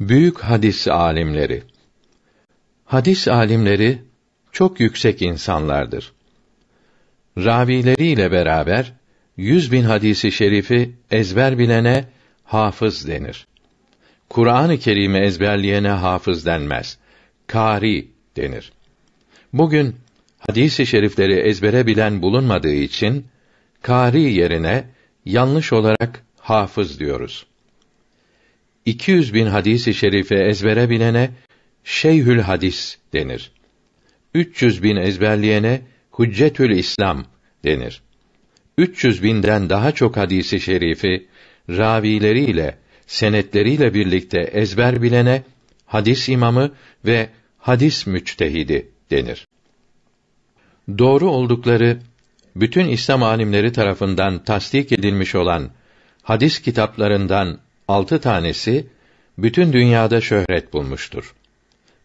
Büyük hadis alimleri. Hadis alimleri çok yüksek insanlardır. Ravileriyle beraber yüz bin hadisi şerifi ezber bilene hafız denir. Kur'an-ı Kerim'i ezberleyene hafız denmez. Kari denir. Bugün hadisi şerifleri ezbere bilen bulunmadığı için kari yerine yanlış olarak hafız diyoruz. 200 bin hadisi şerife ezbere bilene Şeyhül Hadis denir. 300 bin ezberleyene Hüccetül İslam denir. 300 binden daha çok hadisi şerifi ravileriyle, senetleriyle birlikte ezber bilene hadis imamı ve hadis müçtehidi denir. Doğru oldukları bütün İslam alimleri tarafından tasdik edilmiş olan hadis kitaplarından altı tanesi bütün dünyada şöhret bulmuştur.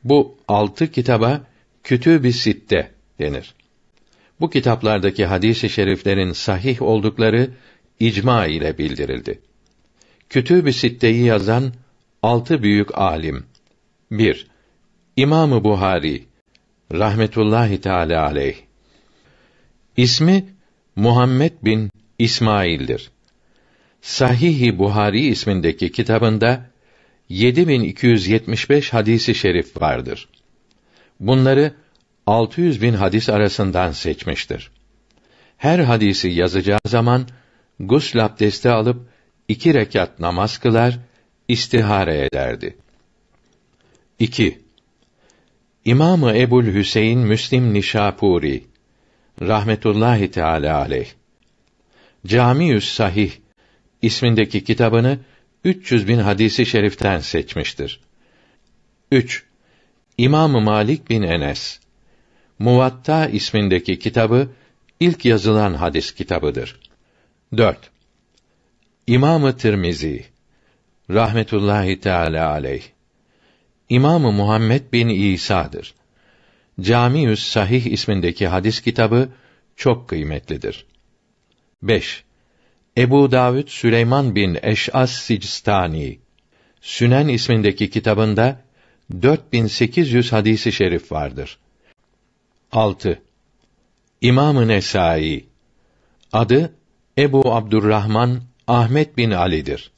Bu altı kitaba Kütüb-i Sitte denir. Bu kitaplardaki hadis-i şeriflerin sahih oldukları icma ile bildirildi. Kütüb-i Sitte'yi yazan altı büyük alim. 1. İmamı Buhari rahmetullahi teala aleyh. İsmi Muhammed bin İsmail'dir. Sahih-i Buhari ismindeki kitabında 7275 hadisi şerif vardır. Bunları 600 bin hadis arasından seçmiştir. Her hadisi yazacağı zaman gusl abdesti alıp iki rekat namaz kılar, istihare ederdi. 2. İmamı Ebul Hüseyin Müslim Nişapuri rahmetullahi teala aleyh Camiüs Sahih ismindeki kitabını 300 bin hadisi şeriften seçmiştir. 3. İmam Malik bin Enes Muvatta ismindeki kitabı ilk yazılan hadis kitabıdır. 4. İmamı Tirmizi rahmetullahi teala aleyh İmam Muhammed bin İsa'dır. Camiüs Sahih ismindeki hadis kitabı çok kıymetlidir. 5. Ebu Davud Süleyman bin Eş'as Sicistani Sünen ismindeki kitabında 4800 hadisi şerif vardır. 6. İmam-ı Nesai Adı Ebu Abdurrahman Ahmet bin Ali'dir.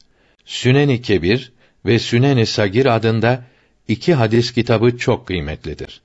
Sünen-i Kebir ve Sünen-i Sagir adında iki hadis kitabı çok kıymetlidir.